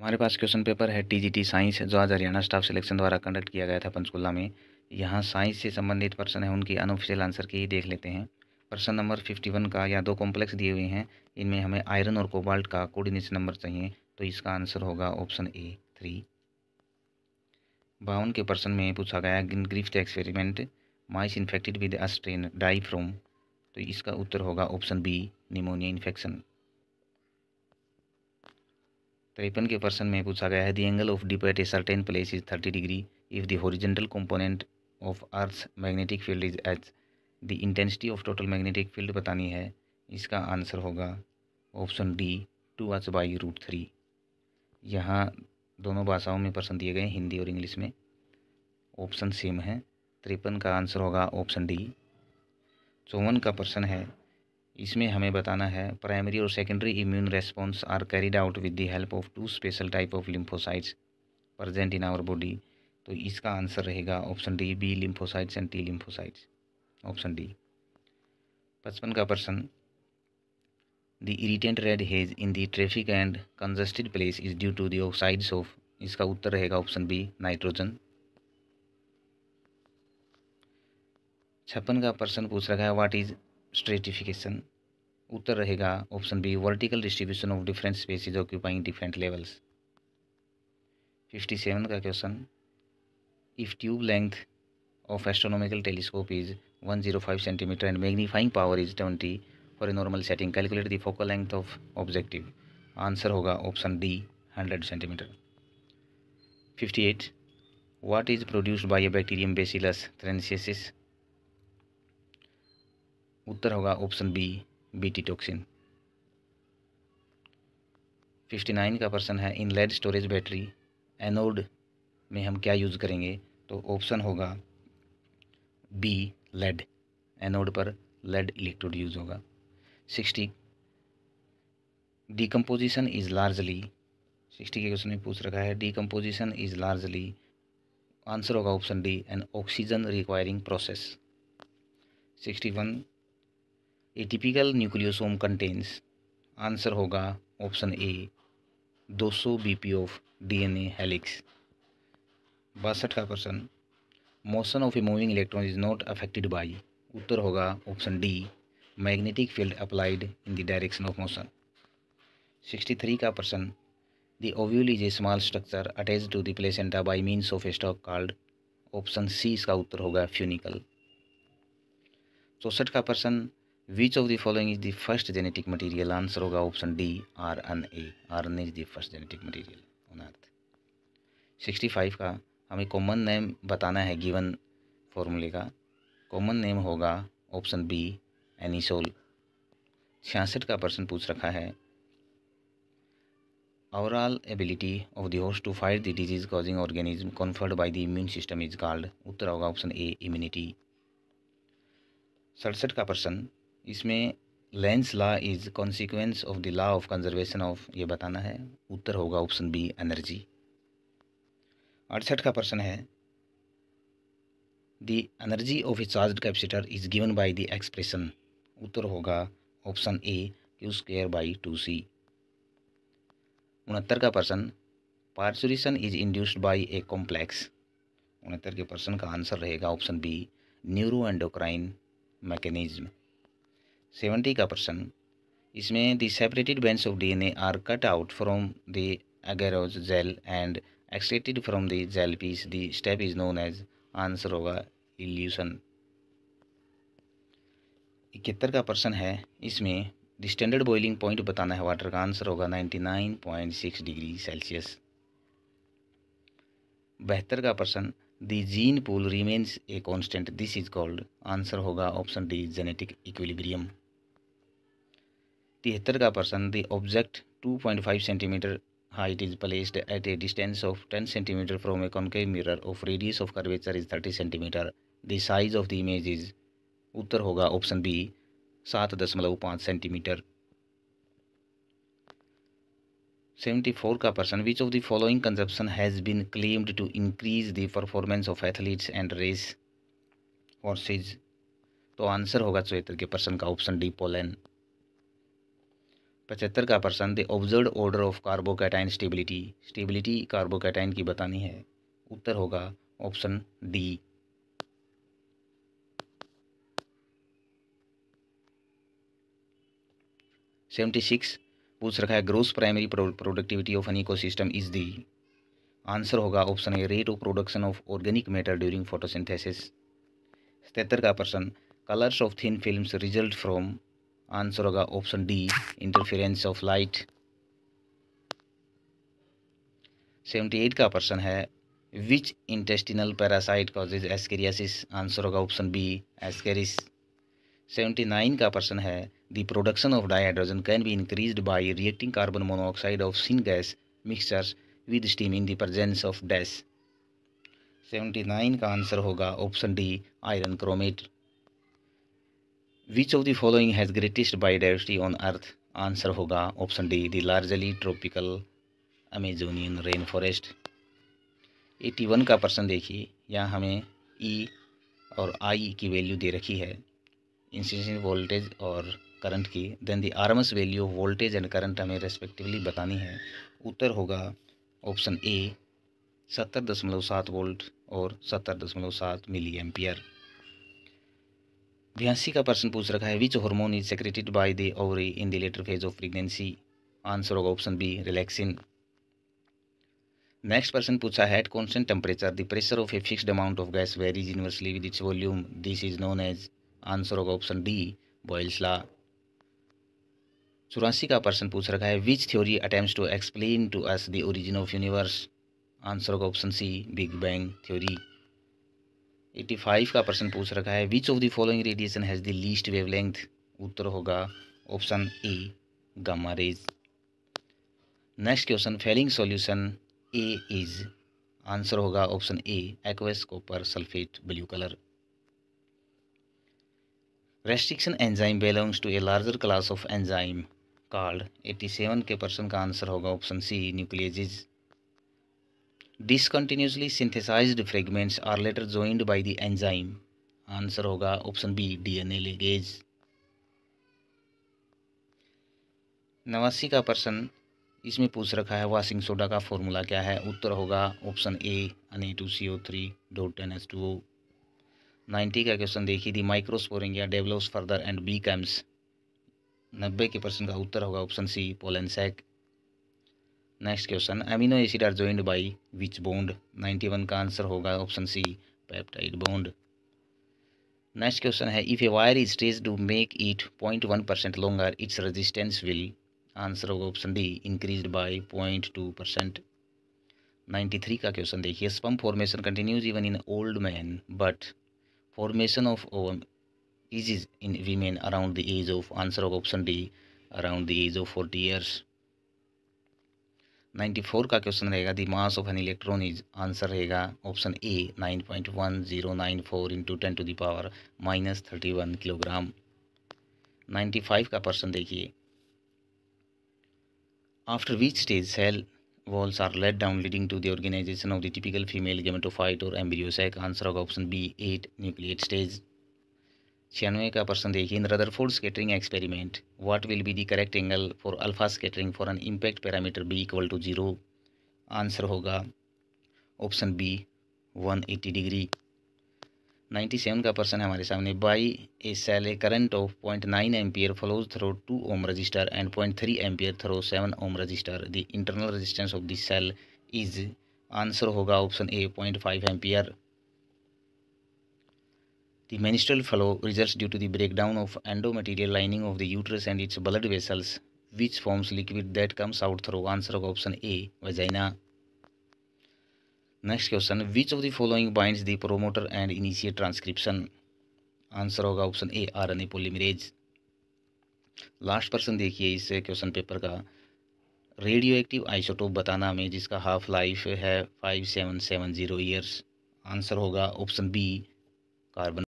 हमारे पास question paper है टीजीटी साइंस जो आज हरियाणा स्टाफ सिलेक्शन द्वारा कंडक्ट किया गया था पंचकुला में यहाँ साइंस से संबंधित पर्सन है उनकी अनऑफिशियल आंसर की ही देख लेते हैं प्रश्न नंबर फिफ्टी वन का या दो कॉम्प्लेक्स दिए हुए हैं इनमें हमें आयरन और कोबाल्ट का कोर्डिनेशन नंबर चाहिए तो इसका आंसर होगा ऑप्शन ए थ्री बावन के प्रश्न में पूछा गया Griffith experiment mice infected with a strain die from तो इसका उत्तर होगा ऑप्शन बी निमोनिया इन्फेक्शन ट्रेपन तो के प्रश्न में पूछा गया है the angle of dip at a certain place is thirty degree if the horizontal component of earth magnetic field is H the intensity of total magnetic field बतानी है इसका आंसर होगा option D two H by root three यहाँ दोनों भाषाओं में प्रश्न दिए गए हिंदी और इंग्लिश में ऑप्शन सेम है तिरपन का आंसर होगा ऑप्शन डी चौवन का प्रश्न है इसमें हमें बताना है प्राइमरी और secondary immune response are carried out with the help of two special type of lymphocytes present in our body तो इसका आंसर रहेगा option D B lymphocytes and T lymphocytes option D पचपन का प्रश्न the irritant red haze in the traffic and congested place is due to the oxides of इसका उत्तर रहेगा option B nitrogen छप्पन का प्रश्न पूछ रखा है व्हाट इज स्ट्रेटिफिकेशन उत्तर रहेगा option B vertical distribution of different species occupying different levels fifty seven का question if tube length of astronomical telescope is one zero five centimetre and magnifying power is twenty for a normal setting calculate the focal length of objective answer होगा option D hundred centimetre fifty eight what is produced by a bacterium bacillus thuringiensis उत्तर होगा option B BT toxin fifty nine का प्रश्न है in lead storage battery anode में हम क्या use करेंगे तो ऑप्शन होगा बी लेड एनोड पर लेड इलेक्ट्रोड यूज़ होगा sixty decomposition is largely sixty के क्वेश्चन में पूछ रखा है डिकम्पोजिशन इज़ लार्जली आंसर होगा option D an oxygen requiring process sixty one a typical nucleosome contains answer होगा ऑप्शन ए 200 सौ B P of D N A helix बासठ का प्रश्न motion of a moving electron is not affected by उत्तर होगा option D magnetic field applied in the direction of motion sixty three का प्रश्न the ovule is a small structure attach to the placenta by means of a stalk called option C इसका उत्तर होगा funicle चौसठ का प्रश्न which of the following is the first genetic material answer होगा option D R N A R N is the first genetic material on earth sixty five का हमें common name बताना है गिवन फॉर्मूले का कॉमन नेम होगा option B anisole छियासठ का प्रश्न पूछ रखा है overall ability of the host to fight the disease causing organism conferred by the immune system is called उत्तर होगा ऑप्शन ए इम्यूनिटी सड़सठ का प्रश्न इसमें Lenz law is consequence of the law of conservation of ये बताना है उत्तर होगा ऑप्शन बी एनर्जी अड़सठ का प्रश्न है the energy of a charge capacitor is given by the expression उत्तर होगा option A Q square by two C उनहत्तर का प्रश्न parturition is induced by a complex उनहत्तर के प्रश्न का आंसर रहेगा option B neuro endocrine mechanism seventy का पर्सन इसमें the separated bands of DNA are cut out from the agarose gel and extracted from the gel piece the step is known as answer होगा elution इकहत्तर का प्रश्न है इसमें the standard boiling point बताना है वाटर का आंसर होगा ninety nine point six degree Celsius बहत्तर का प्रश्न the gene pool remains a constant this is called answer होगा ऑप्शन डी जेनेटिक इक्विलिब्रियम तिहत्तर का पर्सन the object five centimetre height is placed at a distance of ten centimetre from a concave mirror of radius of curvature is thirty centimetre the size of the image is उत्तर होगा option B सात दशमलव पाँच centimetre seventy four का पर्सन which of the following consumption has been claimed to increase the performance of athletes and race horses तो answer होगा चौहत्तर के पर्सन का ऑप्शन डी पोलैंड पचहत्तर का पर्सन the observe order of carbocation stability stability carbocation की बतानी है उत्तर होगा ऑप्शन डी सेवेंटी सिक्स पूछ रखा है gross primary productivity of an ecosystem is the answer होगा option A rate of production of organic matter during photosynthesis सतहत्तर का प्रश्न colours of thin film result from answer होगा option D interference of light seventy eight का प्रश्न है which intestinal parasite causes ascariasis answer होगा option B ascaris seventy nine का प्रश्न है the production of dihydrogen can be increase by reacting carbon monoxide of syn gas mixtures with steam in the of डैस seventy nine का answer होगा option D iron chromate which of the following has greatest biodiversity on earth answer होगा option D the largely tropical Amazonian rain forest eighty one का पर्सन देखिए यहाँ हमें ई e और आई की वैल्यू दे रखी है इंस्टेंशन वोल्टेज और करंट की then the RMS value of voltage and current हमें रेस्पेक्टिवली बतानी है उत्तर होगा ऑप्शन ए सत्तर दशमलव सात वोल्ट और सत्तर दशमलव सात मिली एम्पियर बयासी का पर्सन पूछ रखा है which hormone is secreted by the ovary in the later phase of pregnancy answer होगा ऑप्शन बी रिलैक्सिन नेक्स्ट पर्सन पूछा है at constant temperature the pressure of a fixed amount of gas varies universally with its volume this is known as answer होगा option D Boyle's law चौरासी का पर्सन पूछ रखा है which theory attempt to explain to us the origin of universe answer होगा option C big bang theory eighty five का प्रश्न पूछ रखा है which of the following radiation has the least wavelength उत्तर होगा option A gamma rays next question Fehling solution A is answer होगा option A aqueous copper sulphate blue colour restriction enzyme belongs to a larger class of enzyme called 87 के person का answer होगा option C nucleases discontinuously synthesized fragments are later joined by the enzyme answer होगा option B dna ligase नवासी का प्रश्न इसमें पूछ रखा है वाशिंग सोडा का फॉर्मूला क्या है उत्तर होगा option A N two C O three dot ten S two O ninety का क्वेश्चन देखिए the microsporangia develops further and becomes नब्बे के प्रश्न का उत्तर होगा option C pollen sac next question amino acid are joined by which bond ninety one का answer होगा option C peptide bond next question है if a wire is stretch to make it point one percent longer its resistance will answer होगा option D increase by point two percent ninety three का question देखिए sperm formation continues even in old man but formation of ovum is in women around the age of answer of option D around the age of forty years ninety four का question रहेगा the mass of an electron is answer रहेगा option A nine point one zero nine four into ten to the power minus thirty one kilogram ninety five का प्रश्न देखिए after which stage cell walls are laid down leading to the organization of the typical female gametophyte और embryo sac answer होगा option B eight nucleate stage छियानवे का प्रश्न देखिए in ford scattering experiment what will be the correct angle for alpha scattering for an impact parameter B equal to zero answer होगा option B one eighty degree ninety seven का प्रश्न है हमारे सामने by a cell a current of point nine ampere flows through two ohm resistor and point three ampere through seven ohm resistor the internal resistance of the cell is answer होगा option A point five ampere The menstrual flow results due to the breakdown of endometrial lining of the uterus and its blood vessels, which forms liquid that comes out through answer of option A, vagina. Next question, which of the following binds the promoter and initiate transcription? Answer of option A, RNA polymerase. A polymerase last person देखिए इस question paper का radio isotope बताना हमें जिसका half life है five seven seven zero years answer होगा option B carbon